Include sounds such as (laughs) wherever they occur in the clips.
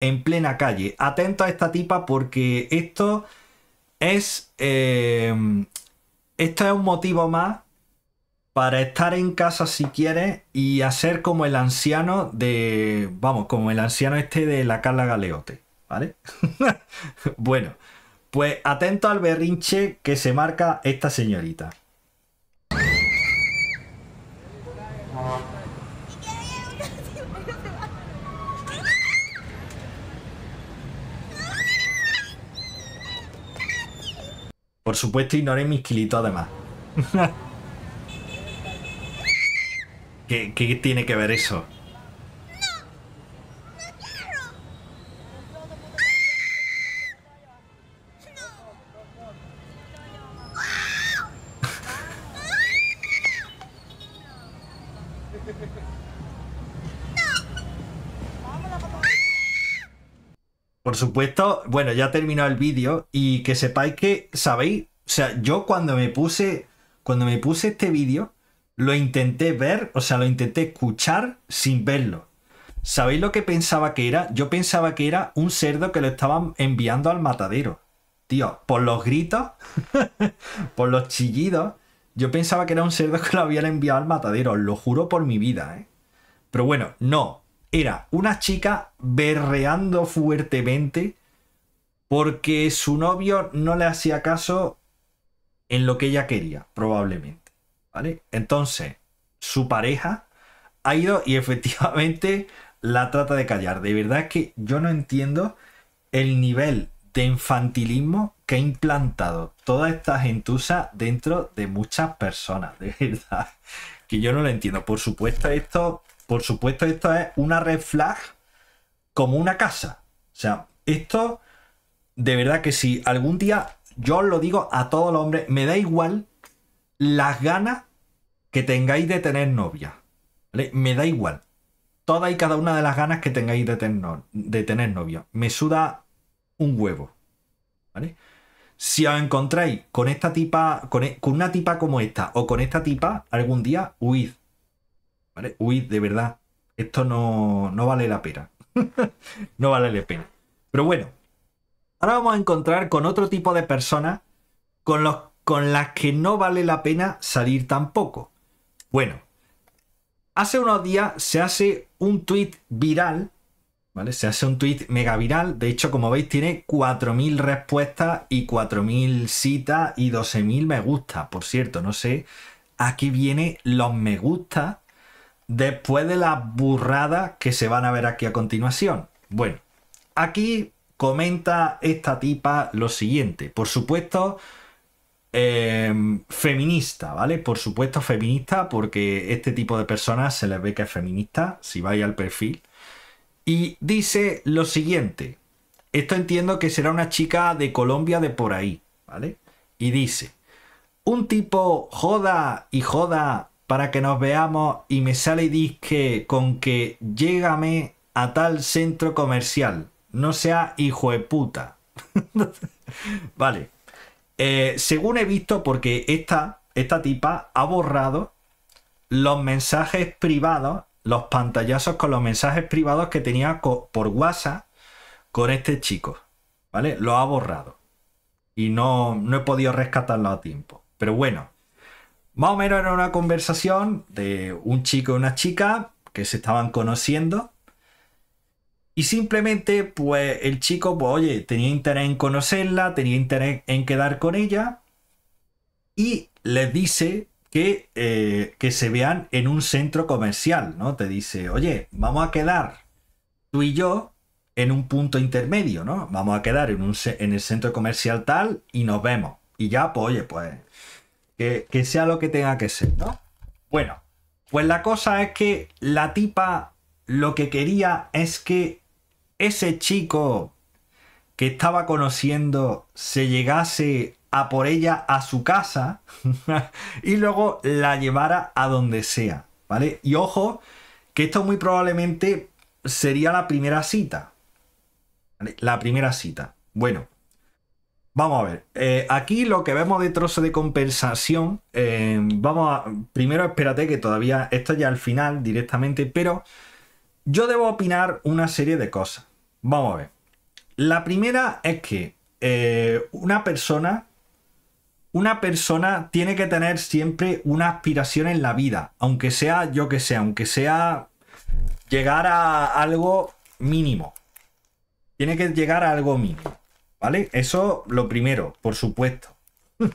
en plena calle. Atento a esta tipa porque esto es. Eh, esto es un motivo más para estar en casa si quieres y hacer como el anciano de. Vamos, como el anciano este de la Carla Galeote, ¿vale? (laughs) bueno, pues atento al berrinche que se marca esta señorita. Por supuesto, ignoré mi quilito además. (laughs) ¿Qué tiene que ver eso? Por supuesto, bueno, ya terminó el vídeo y que sepáis que, ¿sabéis? O sea, yo cuando me puse, cuando me puse este vídeo, lo intenté ver, o sea, lo intenté escuchar sin verlo. ¿Sabéis lo que pensaba que era? Yo pensaba que era un cerdo que lo estaban enviando al matadero. Tío, por los gritos, (laughs) por los chillidos, yo pensaba que era un cerdo que lo habían enviado al matadero, os lo juro por mi vida, ¿eh? Pero bueno, no, era una chica berreando fuertemente porque su novio no le hacía caso en lo que ella quería, probablemente. ¿Vale? Entonces, su pareja ha ido y (laughs) efectivamente la trata de callar. De verdad es que yo no entiendo el nivel de infantilismo que ha implantado toda esta gentuza dentro de muchas personas, de (laughs) verdad. Que yo no lo entiendo. Por supuesto, esto por supuesto, esto es una red flag como una casa. O sea, esto, de verdad que si algún día, yo os lo digo a todos los hombres, me da igual las ganas que tengáis de tener novia. Me da igual. Todas y cada una de las ganas que tengáis de tener, de tener novia. Me suda un huevo. Si os encontráis con esta tipa, con, e, con una tipa como esta o con esta tipa algún día, huid. Uy, de verdad, esto no, vale la pena. (laughs) no vale la pena. Pero bueno, ahora vamos a encontrar con otro tipo de personas con, los, con las que no vale la pena salir tampoco. Bueno, hace unos días se hace un tweet viral, ¿vale? Se hace un tweet mega viral. De hecho, como veis, tiene 4.000 respuestas y 4.000 citas y 12.000 me gusta. Por cierto, no sé aquí qué viene los me gusta después de la burrada que se van a ver aquí a continuación. Bueno, aquí comenta esta tipa lo siguiente. Por supuesto, eh, feminista, ¿vale? Por supuesto feminista, porque este tipo de personas se les ve que es feminista, si vais al perfil. Y dice lo siguiente. Esto entiendo que será una chica de Colombia de por ahí, ¿vale? Y dice, un tipo joda y joda para que nos veamos y me sale disque con que llégame a tal centro comercial. No sea hijo de puta. (laughs) vale. Eh, según he visto, porque esta, esta tipa ha borrado los mensajes privados, los pantallazos con los mensajes privados que tenía por WhatsApp con este chico. ¿Vale? Lo ha borrado. Y no, no he podido rescatarlo a tiempo. Pero bueno, más o menos era una conversación de un chico y una chica que se estaban conociendo. Y simplemente, pues el chico, pues oye, tenía interés en conocerla, tenía interés en quedar con ella. Y les dice que, eh, que se vean en un centro comercial, ¿no? Te dice, oye, vamos a quedar tú y yo en un punto intermedio, ¿no? Vamos a quedar en, un, en el centro comercial tal y nos vemos. Y ya, pues oye, pues que, sea lo que tenga que ser, ¿no? Bueno, pues la cosa es que la tipa lo que quería es que ese chico que estaba conociendo se llegase a por ella a su casa (laughs) y luego la llevara a donde sea, ¿vale? Y ojo, que esto muy probablemente sería la primera cita. La primera cita. Bueno, Vamos a ver, eh, aquí lo que vemos de trozo de compensación, eh, vamos a, primero espérate que todavía esto ya al final directamente, pero yo debo opinar una serie de cosas. Vamos a ver. La primera es que eh, una persona, una persona tiene que tener siempre una aspiración en la vida, aunque sea yo que sea, aunque sea llegar a algo mínimo. Tiene que llegar a algo mínimo. ¿Vale? Eso lo primero, por supuesto. (laughs)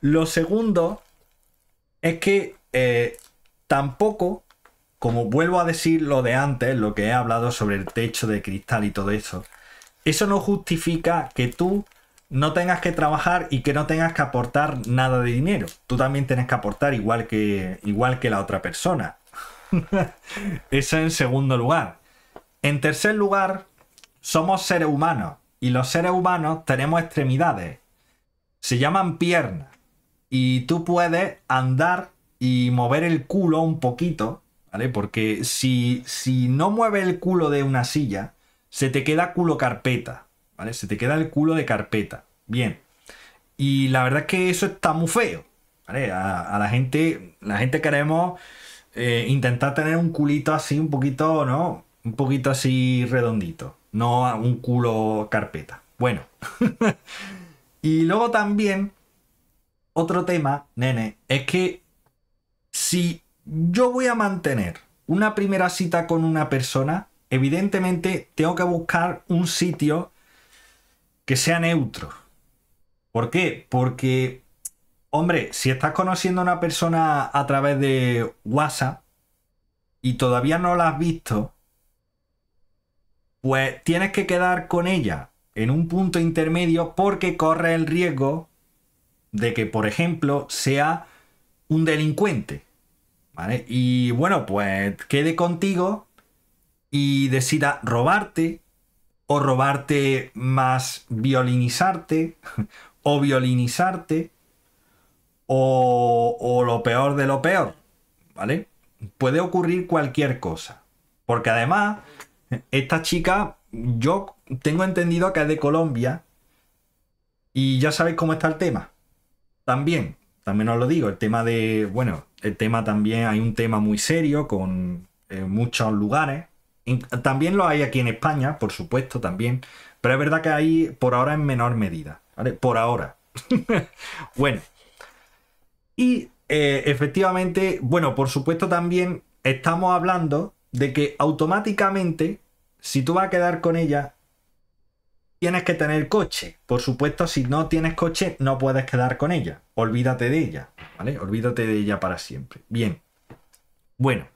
lo segundo es que eh, tampoco, como vuelvo a decir lo de antes, lo que he hablado sobre el techo de cristal y todo eso, eso no justifica que tú no tengas que trabajar y que no tengas que aportar nada de dinero. Tú también tienes que aportar igual que, igual que la otra persona. (laughs) eso en segundo lugar. En tercer lugar, somos seres humanos y los seres humanos tenemos extremidades. Se llaman piernas. Y tú puedes andar y mover el culo un poquito, ¿vale? Porque si, si no mueves el culo de una silla, se te queda culo carpeta, ¿vale? Se te queda el culo de carpeta. Bien. Y la verdad es que eso está muy feo, ¿vale? A, la gente, la gente queremos eh, intentar tener un culito así, un poquito, ¿no? un poquito así redondito, no un culo carpeta. Bueno. (laughs) y luego también, otro tema, nene, es que si yo voy a mantener una primera cita con una persona, evidentemente tengo que buscar un sitio que sea neutro. ¿Por qué? Porque, hombre, si estás conociendo a una persona a través de WhatsApp y todavía no la has visto, pues tienes que quedar con ella en un punto intermedio porque corre el riesgo de que, por ejemplo, sea un delincuente. ¿Vale? Y bueno, pues quede contigo y decida robarte o robarte más violinizarte (laughs) o violinizarte o, o lo peor de lo peor, ¿vale? Puede ocurrir cualquier cosa. Porque además esta chica, yo tengo entendido que es de Colombia y ya sabéis cómo está el tema. También, también os lo digo, el tema de, bueno, el tema también, hay un tema muy serio con eh, muchos lugares. También lo hay aquí en España, por supuesto, también. Pero es verdad que hay por ahora en menor medida. ¿vale? Por ahora. (laughs) bueno. Y eh, efectivamente, bueno, por supuesto también estamos hablando de que automáticamente, si tú vas a quedar con ella, tienes que tener coche. Por supuesto, si no tienes coche, no puedes quedar con ella. Olvídate de ella, ¿vale? Olvídate de ella para siempre. Bien. Bueno,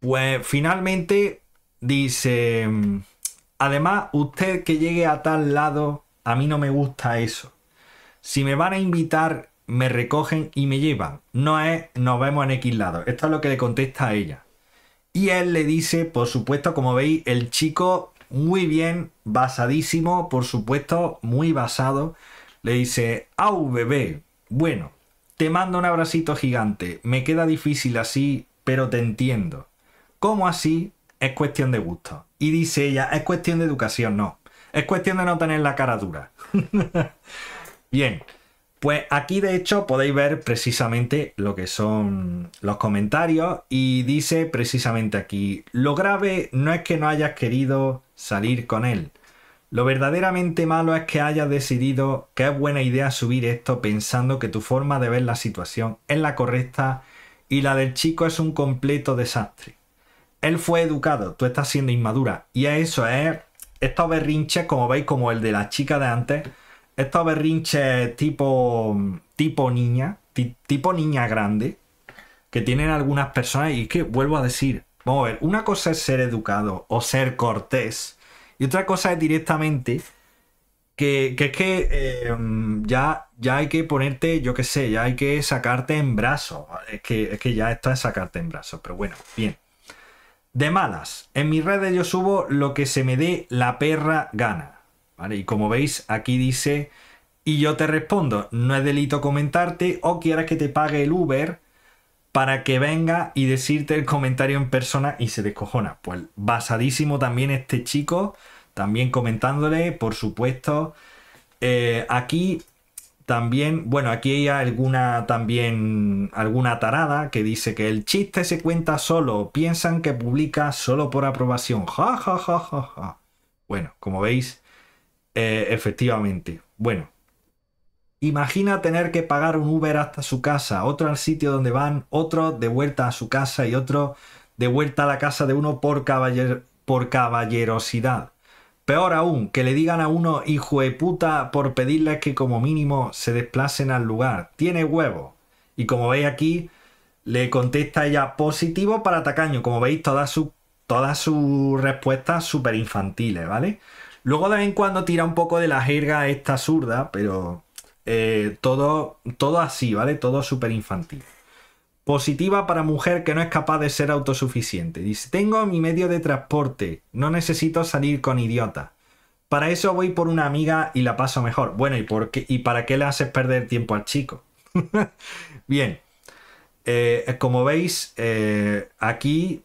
pues finalmente dice, además, usted que llegue a tal lado, a mí no me gusta eso. Si me van a invitar, me recogen y me llevan. No es, nos vemos en X lado. Esto es lo que le contesta a ella. Y él le dice, por supuesto, como veis, el chico muy bien, basadísimo, por supuesto, muy basado. Le dice, au bebé, bueno, te mando un abracito gigante, me queda difícil así, pero te entiendo. ¿Cómo así? Es cuestión de gusto. Y dice ella, es cuestión de educación, no. Es cuestión de no tener la cara dura. (laughs) bien, pues aquí de hecho podéis ver precisamente lo que son los comentarios y dice precisamente aquí, lo grave no es que no hayas querido salir con él. Lo verdaderamente malo es que hayas decidido que es buena idea subir esto pensando que tu forma de ver la situación es la correcta y la del chico es un completo desastre. Él fue educado, tú estás siendo inmadura y a eso es estos berrinches como veis como el de la chica de antes estos berrinches tipo, tipo niña, tipo niña grande, que tienen algunas personas, y es que vuelvo a decir, vamos a ver, una cosa es ser educado o ser cortés, y otra cosa es directamente que, que es que eh, ya, ya hay que ponerte, yo qué sé, ya hay que sacarte en brazos, es que, es que ya está es sacarte en brazos, pero bueno, bien. De malas, en mis redes yo subo lo que se me dé la perra gana y como veis, aquí dice, y yo te respondo, no es delito comentarte o quieras que te pague el Uber para que venga y decirte el comentario en persona y se descojona. Pues basadísimo también este chico, también comentándole, por supuesto. Eh, aquí también, bueno, aquí hay alguna también, alguna tarada que dice que el chiste se cuenta solo, piensan que publica solo por aprobación. Ja, ja, ja, ja, ja. Bueno, como veis, eh, efectivamente. Bueno. Imagina tener que pagar un Uber hasta su casa, otro al sitio donde van, otro de vuelta a su casa y otro de vuelta a la casa de uno por, caballer por caballerosidad. Peor aún, que le digan a uno hijo de puta por pedirles que como mínimo se desplacen al lugar. Tiene huevo. Y como veis aquí, le contesta ella positivo para tacaño. Como veis, todas sus todas sus respuestas súper infantiles, ¿vale? Luego de vez en cuando tira un poco de la jerga esta zurda, pero eh, todo, todo así, ¿vale? Todo súper infantil. Positiva para mujer que no es capaz de ser autosuficiente. Dice, tengo mi medio de transporte, no necesito salir con idiota. Para eso voy por una amiga y la paso mejor. Bueno, ¿y, por qué, y para qué le haces perder tiempo al chico? (laughs) Bien, eh, como veis, eh, aquí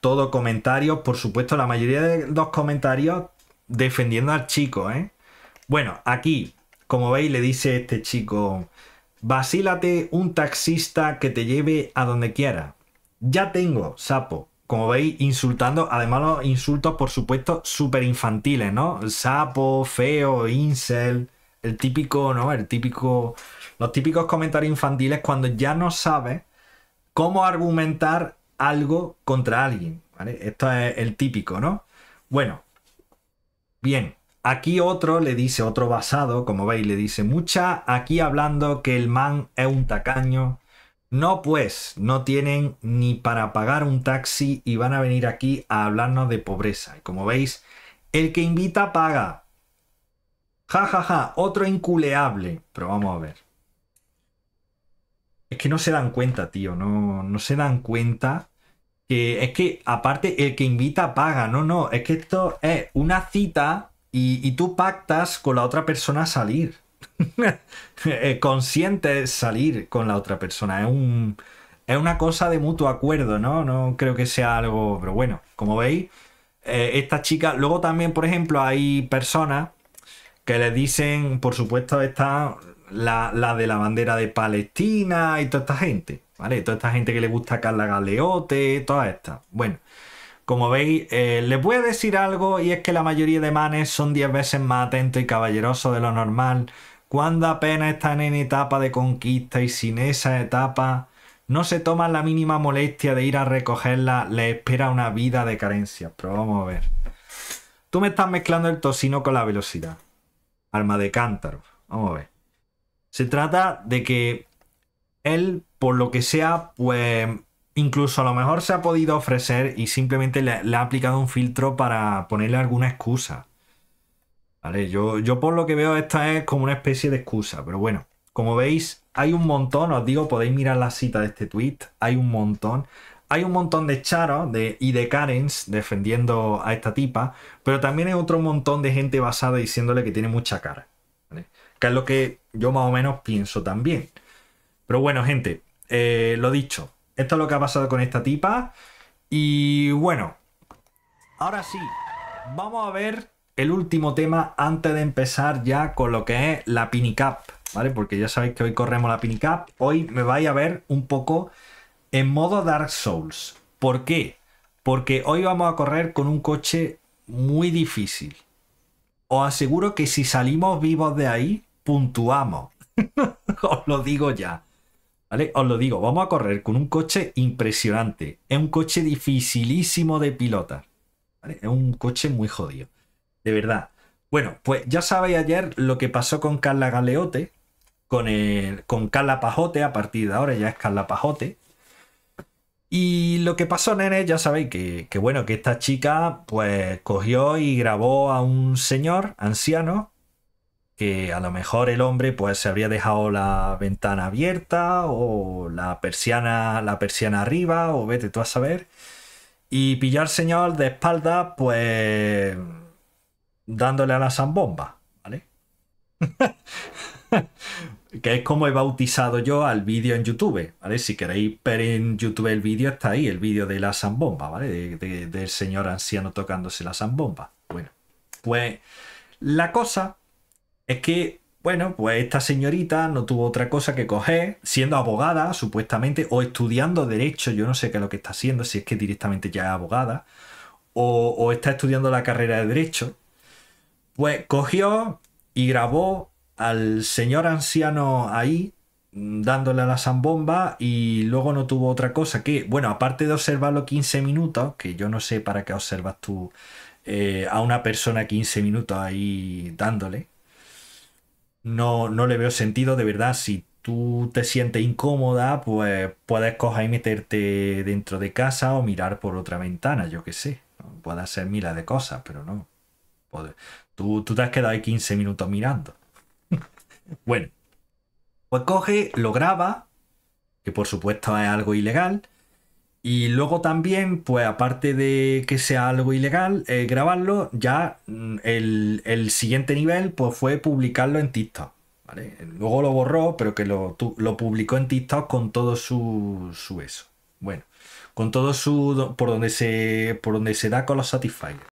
todo comentario, por supuesto, la mayoría de los comentarios defendiendo al chico, ¿eh? Bueno, aquí, como veis, le dice este chico, vacílate un taxista que te lleve a donde quiera. Ya tengo, sapo. Como veis, insultando, además los insultos, por supuesto, súper infantiles, ¿no? sapo, feo, incel, el típico, ¿no? El típico, los típicos comentarios infantiles cuando ya no sabes cómo argumentar algo contra alguien, ¿vale? Esto es el típico, ¿no? Bueno, Bien, aquí otro le dice, otro basado, como veis, le dice, mucha aquí hablando que el man es un tacaño. No, pues, no tienen ni para pagar un taxi y van a venir aquí a hablarnos de pobreza. Y como veis, el que invita paga. Ja, ja, ja, otro inculeable. Pero vamos a ver. Es que no se dan cuenta, tío, no, no se dan cuenta es que aparte el que invita paga, no, no, es que esto es una cita y, tú pactas con la otra persona salir. (laughs) Consciente salir con la otra persona, es una cosa de mutuo acuerdo, ¿no? No creo que sea algo, pero bueno, como veis, estas eh, esta chica. Luego también, por ejemplo, hay personas que le dicen, por supuesto, está la, la de la bandera de Palestina y toda esta gente. ¿vale? Toda esta gente que le gusta Carla Galeote, toda esta. Bueno, como veis, eh, le puedo voy a decir algo y es que la mayoría de manes son 10 veces más atentos y caballerosos de lo normal cuando apenas están en etapa de conquista y sin esa etapa no se toman la mínima molestia de ir a recogerla, le espera una vida de carencias. Pero vamos a ver. Tú me estás mezclando el tocino con la velocidad. Alma de cántaro. Vamos a ver. Se trata de que él, por lo que sea, pues incluso a lo mejor se ha podido ofrecer y simplemente le, ha aplicado un filtro para ponerle alguna excusa. Vale, yo, por lo que veo esta es como una especie de excusa, pero bueno, como veis hay un montón, os digo, podéis mirar la cita de este tweet, hay un montón. Hay un montón de charos de, y de Karens defendiendo a esta tipa, pero también hay otro montón de gente basada diciéndole que tiene mucha cara. Que es lo que yo más o menos pienso también. Pero bueno, gente, eh, lo dicho. Esto es lo que ha pasado con esta tipa. Y bueno, ahora sí, vamos a ver el último tema antes de empezar ya con lo que es la Pinicap, ¿vale? Porque ya sabéis que hoy corremos la Pinicap. Hoy me vais a ver un poco en modo Dark Souls. ¿Por qué? Porque hoy vamos a correr con un coche muy difícil. Os aseguro que si salimos vivos de ahí, puntuamos. (laughs) Os lo digo ya. Os lo digo, vamos a correr con un coche impresionante. Es un coche dificilísimo de pilotar. Es un coche muy jodido. De verdad. Bueno, pues ya sabéis ayer lo que pasó con Carla Galeote, con, el, con Carla Pajote, a partir de ahora ya es Carla Pajote. Y lo que pasó, nene, ya sabéis que, bueno, que esta chica pues cogió y grabó a un señor anciano que a lo mejor el hombre pues se habría dejado la ventana abierta o la persiana, la persiana arriba o vete tú a saber. Y pillar al señor de espalda pues dándole a la zambomba, ¿vale? (laughs) que es como he bautizado yo al vídeo en YouTube, ¿vale? Si queréis ver en YouTube el vídeo, está ahí, el vídeo de la zambomba, ¿vale? del señor anciano tocándose la zambomba. Bueno, pues la cosa es que, bueno, pues esta señorita no tuvo otra cosa que coger, siendo abogada, supuestamente, o estudiando derecho, yo no sé qué es lo que está haciendo, si es que directamente ya es abogada, o, está estudiando la carrera de derecho, pues cogió y grabó al señor anciano ahí dándole a la zambomba y luego no tuvo otra cosa que, bueno, aparte de observarlo 15 minutos, que yo no sé para qué observas tú eh, a una persona 15 minutos ahí dándole, no, no le veo sentido, de verdad, si tú te sientes incómoda, pues puedes coger y meterte dentro de casa o mirar por otra ventana, yo qué sé. Puede hacer miles de cosas, pero no. Tú, tú te has quedado ahí 15 minutos mirando. (laughs) bueno, pues coge, lo graba, que por supuesto es algo ilegal, y luego también, pues aparte de que sea algo ilegal, eh, grabarlo, ya mm, el, siguiente nivel pues, fue publicarlo en TikTok. Luego lo borró, pero que lo, publicó en TikTok con todo su, su eso. Bueno, con todo su. por donde se. por donde se da con los Satisfyers.